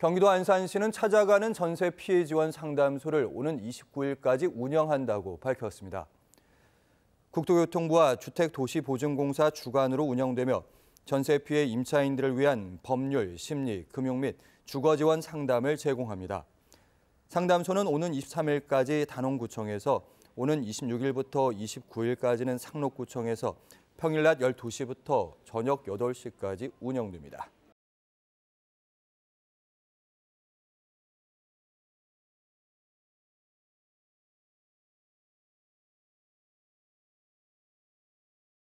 경기도 안산시는 찾아가는 전세 피해 지원 상담소를 오는 29일까지 운영한다고 밝혔습니다. 국토교통부와 주택도시보증공사 주관으로 운영되며 전세 피해 임차인들을 위한 법률, 심리, 금융 및 주거 지원 상담을 제공합니다. 상담소는 오는 23일까지 단원구청에서 오는 26일부터 29일까지는 상록구청에서 평일 낮 12시부터 저녁 8시까지 운영됩니다.